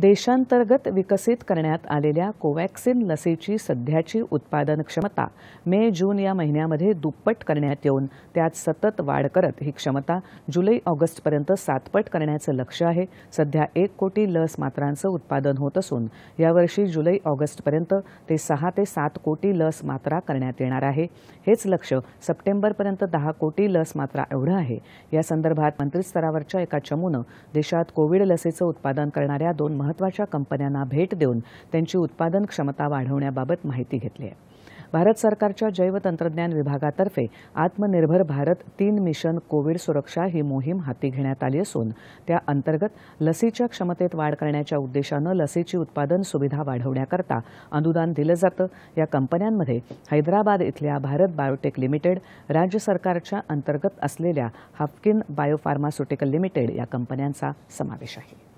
देशांतर्गत विकसित करण्यात आलेल्या कोवॅक्सिन लसीची सध्याची उत्पादन क्षमता मे जून या महिन्यामध्ये दुप्पट करण्यात येऊन त्यात सतत वाढ करत ही क्षमता जुलै ऑगस्टपर्यंत सातपट करण्याचं लक्ष आहे सध्या एक कोटी लस मात्रांचं उत्पादन होत असून यावर्षी जुलै ऑगस्टपर्यंत ते सहा ते सात कोटी लस मात्रा करण्यात येणार आहे हेच लक्ष सप्टेंबरपर्यंत दहा कोटी लस मात्रा एवढं आहे या संदर्भात मंत्रीस्तरावरच्या एका चमूनं देशात कोविड लसीचं उत्पादन करणाऱ्या दोन महत्त्वाच्या कंपन्यांना भेट देऊन त्यांची उत्पादन क्षमता वाढवण्याबाबत माहिती घेतली आहे भारत सरकारच्या जैवतंत्रज्ञान विभागातर्फे आत्मनिर्भर भारत तीन मिशन कोविड सुरक्षा ही मोहीम हाती घेण्यात आली असून त्या अंतर्गत लसीच्या क्षमतेत वाढ करण्याच्या उद्देशानं लसीची उत्पादन सुविधा वाढवण्याकरता अनुदान दिलं जातं या कंपन्यांमध्ये हैदराबाद इथल्या भारत बायोटेक लिमिटेड राज्य सरकारच्या अंतर्गत असलेल्या हाफकिन बायोफार्मास्युटिकल लिमिटेड या कंपन्यांचा समावेश आहे